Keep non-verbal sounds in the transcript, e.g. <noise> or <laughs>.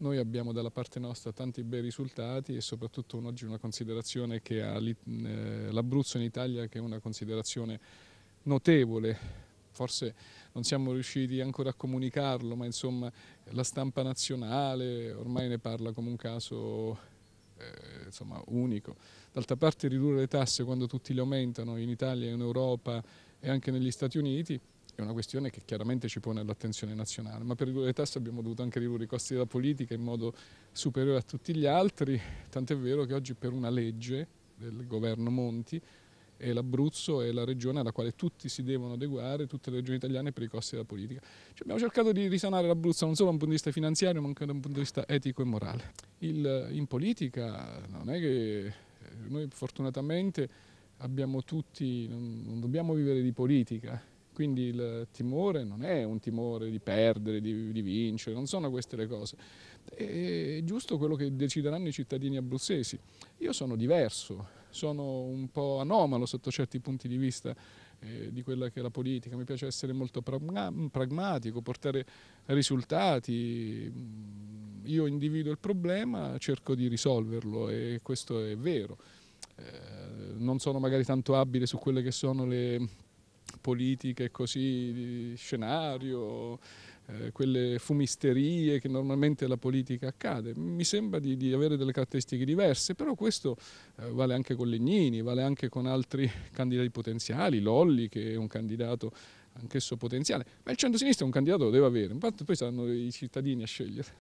Noi abbiamo dalla parte nostra tanti bei risultati e soprattutto oggi una considerazione che ha eh, l'Abruzzo in Italia che è una considerazione notevole forse non siamo riusciti ancora a comunicarlo, ma insomma la stampa nazionale ormai ne parla come un caso eh, insomma, unico. D'altra parte ridurre le tasse quando tutti le aumentano in Italia, in Europa e anche negli Stati Uniti è una questione che chiaramente ci pone all'attenzione nazionale, ma per ridurre le tasse abbiamo dovuto anche ridurre i costi della politica in modo superiore a tutti gli altri, tant'è vero che oggi per una legge del governo Monti e l'Abruzzo è la regione alla quale tutti si devono adeguare, tutte le regioni italiane per i costi della politica. Cioè abbiamo cercato di risanare l'Abruzzo non solo da un punto di vista finanziario ma anche da un punto di vista etico e morale. Il, in politica non è che eh, noi fortunatamente abbiamo tutti, non, non dobbiamo vivere di politica, quindi il timore non è un timore di perdere, di, di vincere, non sono queste le cose. È giusto quello che decideranno i cittadini abruzzesi. Io sono diverso, sono un po' anomalo sotto certi punti di vista eh, di quella che è la politica. Mi piace essere molto pragmatico, portare risultati. Mm, io individuo il problema, cerco di risolverlo e questo è vero. Eh, non sono magari tanto abile su quelle che sono le politiche così di scenario, eh, quelle fumisterie che normalmente la politica accade. Mi sembra di, di avere delle caratteristiche diverse, però questo eh, vale anche con Legnini, vale anche con altri <laughs> candidati potenziali, Lolli che è un candidato anch'esso potenziale, ma il centro-sinistra è un candidato che deve avere, infatti poi saranno i cittadini a scegliere.